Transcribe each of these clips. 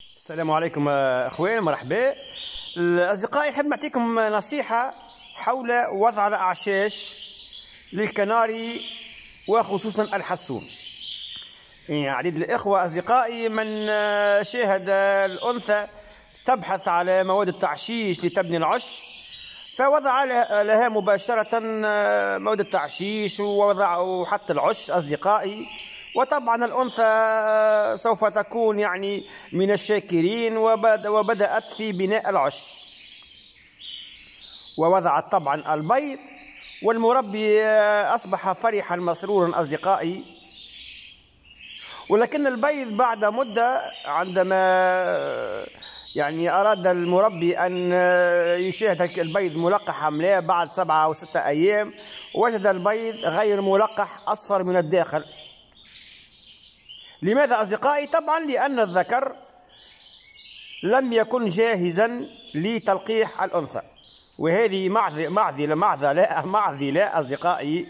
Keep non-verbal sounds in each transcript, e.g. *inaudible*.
السلام عليكم آه، اخوان مرحبا اصدقائي نحب نعطيكم نصيحه حول وضع الاعشاش للكناري وخصوصا الحسون يعني عديد الاخوه اصدقائي من آه، شاهد الانثى تبحث على مواد التعشيش لتبني العش فوضع لها مباشره آه، مواد التعشيش ووضع حتى العش اصدقائي وطبعا الأنثى سوف تكون يعني من الشاكرين وبدأت في بناء العش ووضعت طبعا البيض والمربي أصبح فرحا مسرورا أصدقائي ولكن البيض بعد مدة عندما يعني أراد المربي أن يشاهد البيض ملقح أم لا بعد سبعة أو ستة أيام وجد البيض غير ملقح أصفر من الداخل لماذا أصدقائي؟ طبعا لأن الذكر لم يكن جاهزا لتلقيح الأنثى وهذه معذلة معذلة معذلة لا أصدقائي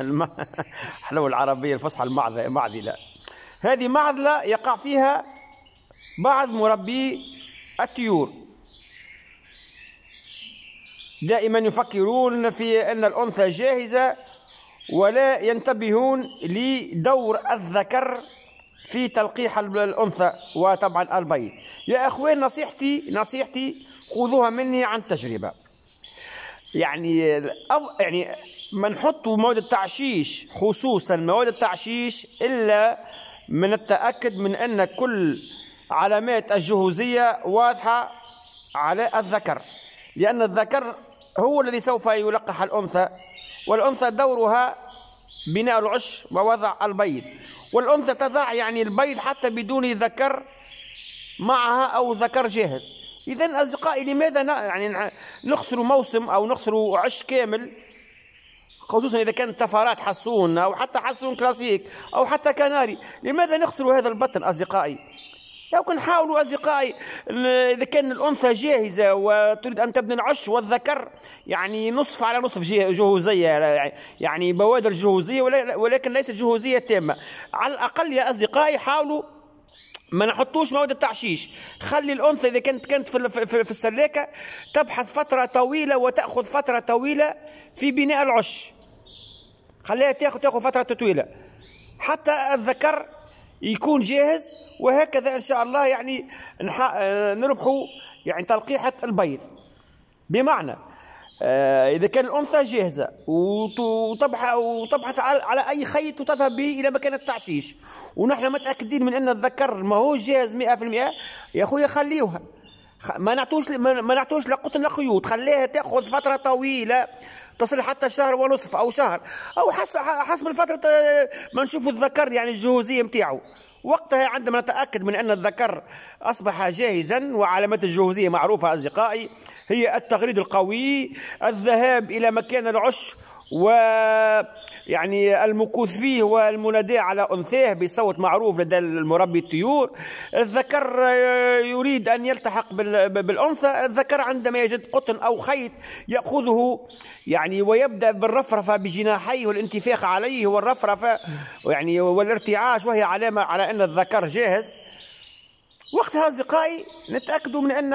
الم... *laughs* حلو العربية الفصحى المعذلة معذلة هذه معذلة يقع فيها بعض مربي الطيور دائما يفكرون في أن الأنثى جاهزة ولا ينتبهون لدور الذكر في تلقيح الأنثى وطبعا البيض يا أخوان نصيحتي نصيحتي خذوها مني عن تجربة يعني أو يعني ما نحطوا مواد التعشيش خصوصا مواد التعشيش إلا من التأكد من أن كل علامات الجهوزية واضحة على الذكر لأن الذكر هو الذي سوف يلقح الأنثى والأنثى دورها بناء العش ووضع البيض والأنثى تضع يعني البيض حتى بدون ذكر معها أو ذكر جاهز إذا أصدقائي لماذا يعني نخسر موسم أو نخسر عش كامل خصوصا إذا كانت تفارات حصون أو حتى حصون كلاسيك أو حتى كناري لماذا نخسر هذا البطن أصدقائي لكن حاولوا أصدقائي إذا كان الأنثى جاهزة وتريد أن تبني العش والذكر يعني نصف على نصف جهوزية يعني بوادر جهوزية ولكن ليست جهوزية تامة على الأقل يا أصدقائي حاولوا ما نحطوش مواد التعشيش خلي الانثى اذا كانت كانت في, في, في السلاكه تبحث فتره طويله وتاخذ فتره طويله في بناء العش خليها تاخذ تاخذ فتره طويله حتى الذكر يكون جاهز وهكذا ان شاء الله يعني نربحوا يعني تلقيحه البيض بمعنى آه، اذا كان الانثى جاهزه وتبحث على اي خيط وتذهب به الى مكان التعشيش ونحن متاكدين من ان الذكر ماهوش جاهز 100% يا اخويا خليوها ما نعطوش ما نعطوش لا قطن لا خليها تاخذ فتره طويله تصل حتى شهر ونصف او شهر او حسب الفتره آه، ما نشوفوا الذكر يعني الجهوزيه نتاعو وقتها عندما نتاكد من ان الذكر اصبح جاهزا وعلامات الجهوزيه معروفه اصدقائي هي التغريد القوي الذهاب الى مكان العش ويعني المكوث فيه والمناداة على أنثاه بصوت معروف لدى المربي الطيور الذكر يريد أن يلتحق بالأنثى الذكر عندما يجد قطن أو خيط يأخذه يعني ويبدأ بالرفرفة بجناحيه والانتفاخ عليه والرفرفة يعني والارتعاش وهي علامة على أن الذكر جاهز وقتها اصدقائي نتاكدوا من ان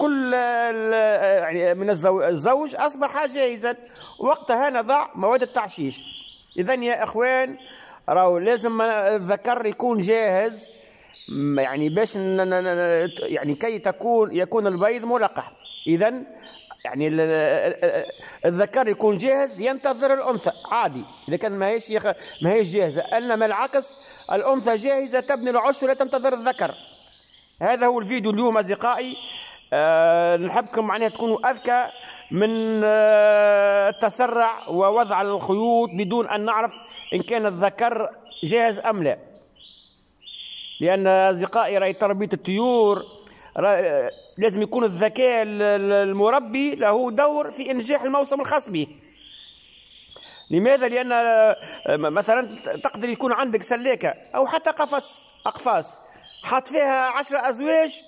كل يعني من الزوج اصبح جاهزا وقتها نضع مواد التعشيش اذا يا اخوان راهو لازم الذكر يكون جاهز يعني باش يعني كي تكون يكون البيض ملقح اذا يعني الذكر يكون جاهز ينتظر الانثى عادي اذا كان ماهيش ماهيش جاهزه انما العكس الانثى جاهزه تبني العش ولا تنتظر الذكر هذا هو الفيديو اليوم أصدقائي أه نحبكم معناها تكونوا أذكى من آه، التسرع ووضع الخيوط بدون أن نعرف إن كان الذكر جاهز أم لا لأن أصدقائي رأي تربية الطيور آه، لازم يكون الذكاء المربي له دور في إنجاح الموسم الخصبي لماذا؟ لأن آه، مثلا تقدر يكون عندك سلاكة أو حتى قفص أقفاص حط فيها عشرة أزواج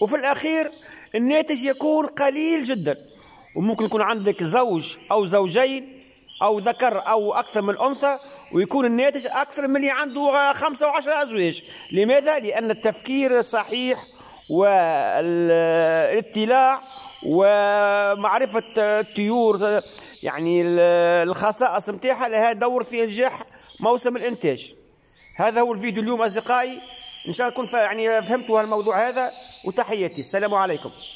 وفي الأخير الناتج يكون قليل جدا وممكن يكون عندك زوج أو زوجين أو ذكر أو أكثر من أنثى ويكون الناتج أكثر من اللي عنده خمسة وعشرة أزواج لماذا؟ لأن التفكير صحيح والاطلاع ومعرفة الطيور يعني الخصائص متاعها لها دور في إنجاح موسم الإنتاج هذا هو الفيديو اليوم أصدقائي ان شاء الله نكون يعني فهمتوا الموضوع هذا وتحياتي السلام عليكم